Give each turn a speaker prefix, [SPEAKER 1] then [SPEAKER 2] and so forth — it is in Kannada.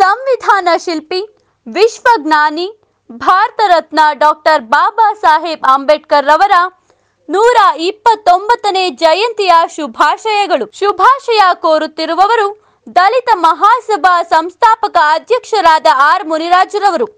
[SPEAKER 1] ಸಂವಿಧಾನ ಶಿಲ್ಪಿ ವಿಶ್ವಜ್ಞಾನಿ ಭಾರತ ರತ್ನ ಡಾಕ್ಟರ್ ಬಾಬಾ ಸಾಹೇಬ್ ಅಂಬೇಡ್ಕರ್ ರವರ ನೂರ ಇಪ್ಪತ್ತೊಂಬತ್ತನೇ ಜಯಂತಿಯ ಶುಭಾಶಯಗಳು ಶುಭಾಶಯ ಕೋರುತ್ತಿರುವವರು ದಲಿತ ಮಹಾಸಭಾ ಸಂಸ್ಥಾಪಕ ಅಧ್ಯಕ್ಷರಾದ ಆರ್ ಮುನಿರಾಜ್ರವರು